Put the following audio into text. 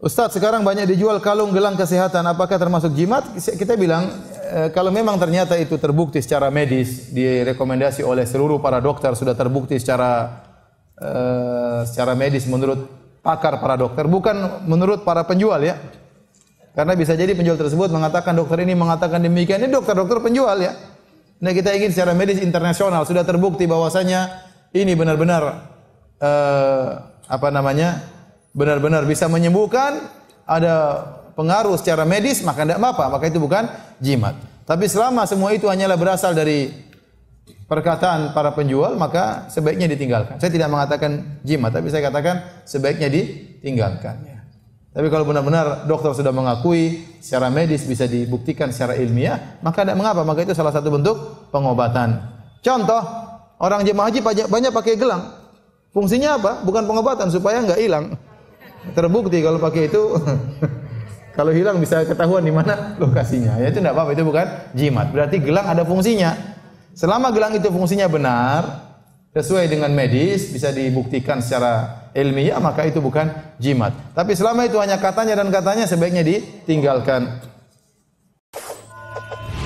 Ustadz, sekarang banyak dijual kalung gelang kesehatan, apakah termasuk jimat? Kita bilang, eh, kalau memang ternyata itu terbukti secara medis, direkomendasi oleh seluruh para dokter, sudah terbukti secara eh, secara medis menurut pakar para dokter, bukan menurut para penjual ya. Karena bisa jadi penjual tersebut mengatakan dokter ini mengatakan demikian, ini dokter-dokter penjual ya. Nah kita ingin secara medis internasional sudah terbukti bahwasanya ini benar-benar eh, apa namanya benar-benar bisa menyembuhkan, ada pengaruh secara medis, maka tidak apa-apa. Maka itu bukan jimat. Tapi selama semua itu hanyalah berasal dari perkataan para penjual, maka sebaiknya ditinggalkan. Saya tidak mengatakan jimat, tapi saya katakan sebaiknya ditinggalkan. Tapi kalau benar-benar dokter sudah mengakui secara medis bisa dibuktikan secara ilmiah, maka tidak mengapa. Maka itu salah satu bentuk pengobatan. Contoh, orang jemaah haji banyak pakai gelang. Fungsinya apa? Bukan pengobatan supaya nggak hilang. Terbukti kalau pakai itu kalau hilang bisa ketahuan di mana lokasinya. Ya itu tidak apa-apa, itu bukan jimat. Berarti gelang ada fungsinya. Selama gelang itu fungsinya benar, sesuai dengan medis, bisa dibuktikan secara ilmiah, maka itu bukan jimat. Tapi selama itu hanya katanya dan katanya sebaiknya ditinggalkan.